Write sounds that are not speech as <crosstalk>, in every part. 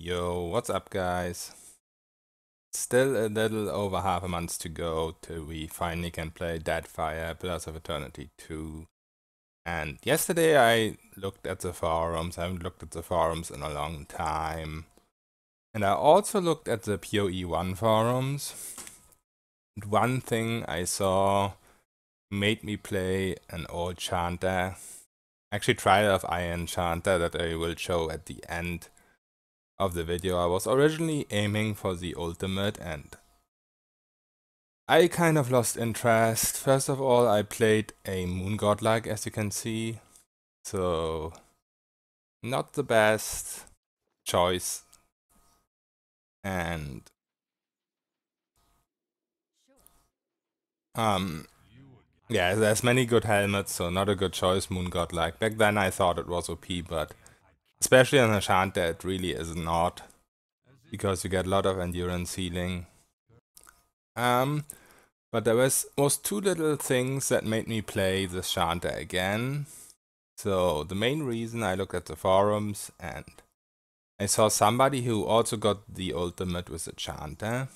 Yo, what's up guys? Still a little over half a month to go till we finally can play Deadfire Pillars of Eternity 2. And yesterday I looked at the forums, I haven't looked at the forums in a long time. And I also looked at the PoE1 forums. And one thing I saw made me play an old chanter. Actually, Trial of Iron chanter that I will show at the end of the video I was originally aiming for the ultimate end. I kind of lost interest. First of all I played a moon godlike as you can see. So not the best choice. And um yeah, there's many good helmets, so not a good choice, Moon Godlike. Back then I thought it was OP, but Especially on Shanta, it really is not, because you get a lot of endurance healing. Um, but there was, was two little things that made me play the Shanta again. So the main reason I looked at the forums and I saw somebody who also got the ultimate with the Shanta.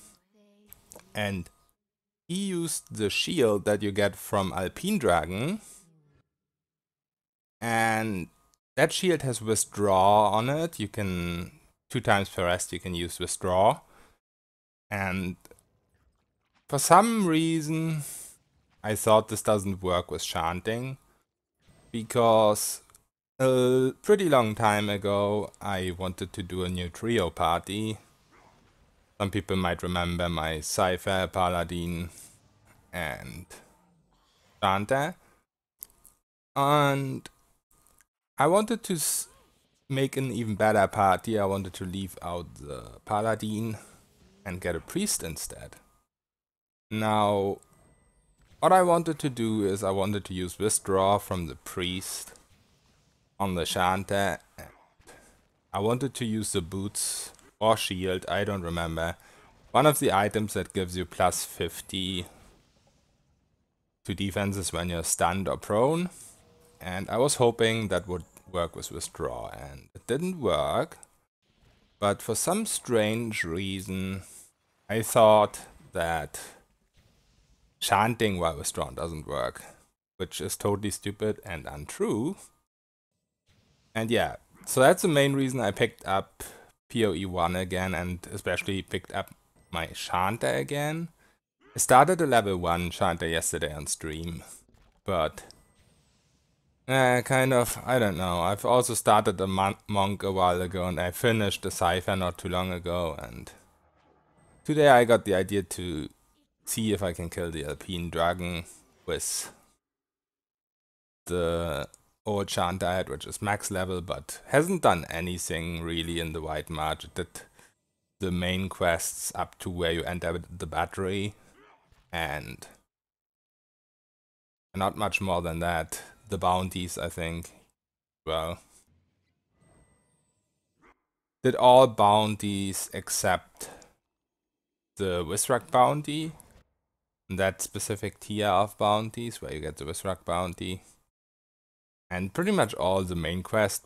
And he used the shield that you get from Alpine Dragon. And that shield has withdraw on it. You can, two times per rest, you can use withdraw. And for some reason, I thought this doesn't work with chanting. Because a pretty long time ago, I wanted to do a new trio party. Some people might remember my Cypher, Paladin, and Chanter. And I wanted to make an even better party. I wanted to leave out the paladin and get a priest instead. Now, what I wanted to do is I wanted to use withdraw from the priest on the Shanta. I wanted to use the boots or shield, I don't remember. One of the items that gives you plus 50 to defenses when you're stunned or prone. And I was hoping that would work with withdraw and it didn't work. But for some strange reason, I thought that chanting while withdrawn doesn't work, which is totally stupid and untrue. And yeah, so that's the main reason I picked up PoE 1 again and especially picked up my chanter again. I started a level 1 chanter yesterday on stream, but uh, kind of. I don't know. I've also started a mon monk a while ago and I finished the cipher not too long ago and today I got the idea to see if I can kill the Alpine Dragon with the old chant diet, which is max level, but hasn't done anything really in the White March. It did the main quests up to where you end up with the battery and not much more than that the bounties, I think. Well. Did all bounties except the Wisrak bounty. That specific tier of bounties where you get the Wisrak bounty. And pretty much all the main quest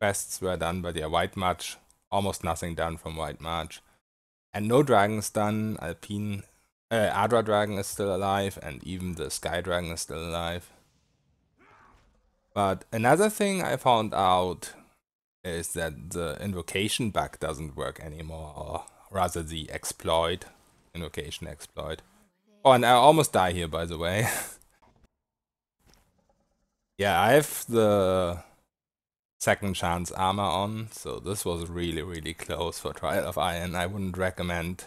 quests were done by the White March. Almost nothing done from White March. And no dragons done. Alpine uh, Adra Dragon is still alive, and even the Sky Dragon is still alive. But another thing I found out is that the invocation bug doesn't work anymore, or rather the exploit, invocation exploit. Oh, and I almost die here, by the way. <laughs> yeah, I have the second chance armor on, so this was really, really close for Trial of Iron. I wouldn't recommend.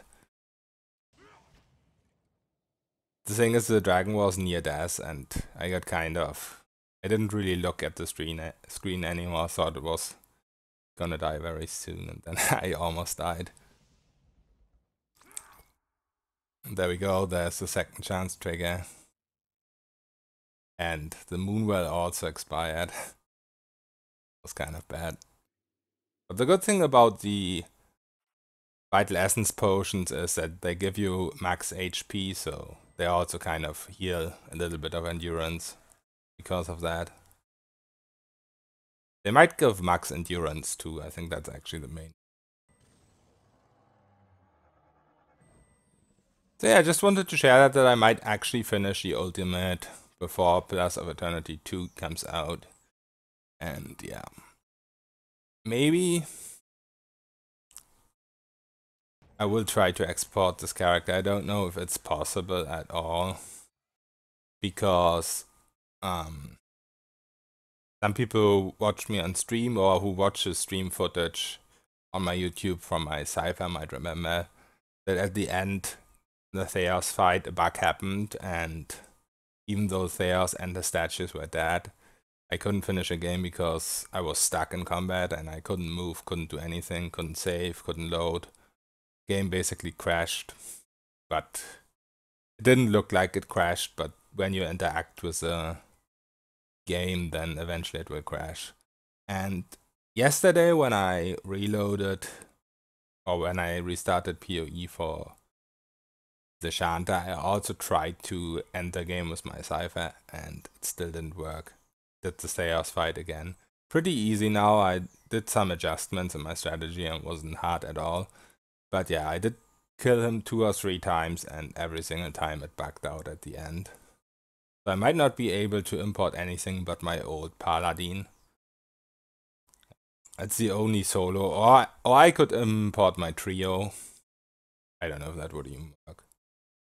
The thing is, the dragon was near death, and I got kind of I didn't really look at the screen uh, screen anymore. Thought it was gonna die very soon, and then <laughs> I almost died. There we go. There's the second chance trigger, and the moonwell also expired. <laughs> was kind of bad. But the good thing about the vital essence potions is that they give you max HP, so they also kind of heal a little bit of endurance because of that. They might give max endurance too. I think that's actually the main. So yeah, I just wanted to share that, that I might actually finish the ultimate before Plus of Eternity 2 comes out. And yeah. Maybe I will try to export this character. I don't know if it's possible at all. Because um, some people watch me on stream or who the stream footage on my YouTube from my cipher might remember that at the end, the Theos fight, a bug happened, and even though Theos and the statues were dead, I couldn't finish a game because I was stuck in combat and I couldn't move, couldn't do anything, couldn't save, couldn't load. Game basically crashed, but it didn't look like it crashed, but when you interact with a game, then eventually it will crash. And yesterday when I reloaded or when I restarted PoE for the Shanta, I also tried to end the game with my cipher and it still didn't work. Did the chaos fight again. Pretty easy now. I did some adjustments in my strategy and wasn't hard at all. But yeah, I did kill him two or three times and every single time it backed out at the end. So I might not be able to import anything but my old Paladin. That's the only solo. Or, or I could import my trio. I don't know if that would even work.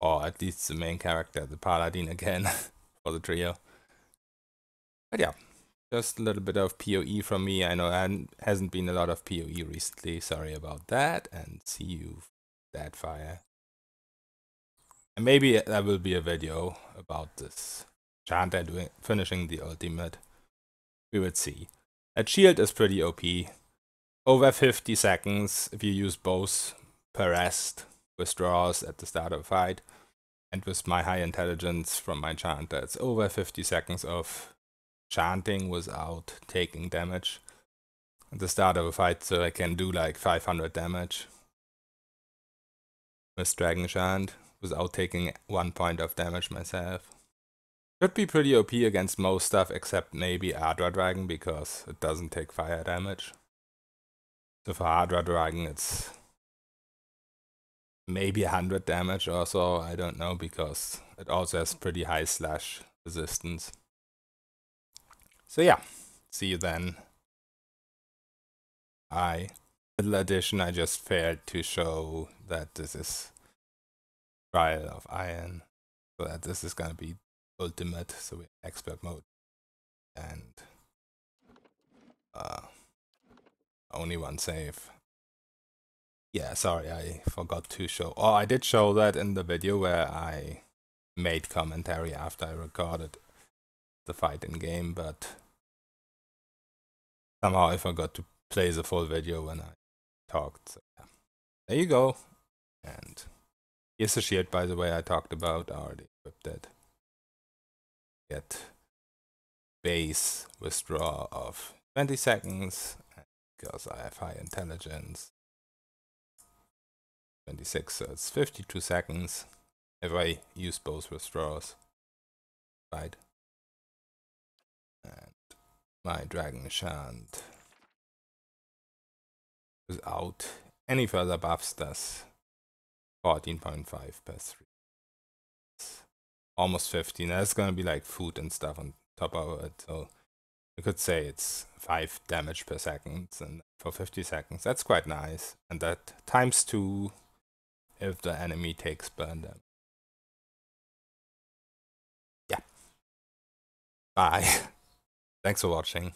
Or at least the main character, the Paladin again, <laughs> for the trio. But yeah, just a little bit of PoE from me. I know there hasn't been a lot of PoE recently. Sorry about that. And see you, that fire. And maybe there will be a video about this Chandler doing, finishing the ultimate. We will see. That shield is pretty OP. Over 50 seconds if you use both Perest withdraws at the start of a fight. And with my high intelligence from my chanter, it's over 50 seconds of chanting without taking damage. At the start of a fight, so I can do like 500 damage with Dragon Chant without taking one point of damage myself. Should be pretty OP against most stuff except maybe Ardra Dragon because it doesn't take fire damage. So for Ardra Dragon it's maybe 100 damage or so, I don't know, because it also has pretty high slash resistance. So yeah, see you then. I, little addition, I just failed to show that this is trial of iron so that this is going to be ultimate so we're expert mode and uh, only one save yeah sorry i forgot to show oh i did show that in the video where i made commentary after i recorded the fight in game but somehow i forgot to play the full video when i talked so yeah. there you go and associate, by the way, I talked about already equipped that. Get base withdraw of 20 seconds because I have high intelligence. 26, so it's 52 seconds if I use both withdrawals. Right. And my Dragon Shant without any further buffs does 14.5 per 3. It's almost 15. That's going to be like food and stuff on top of it. So you could say it's 5 damage per second and for 50 seconds. That's quite nice. And that times 2 if the enemy takes burn damage. Yeah. Bye. <laughs> Thanks for watching.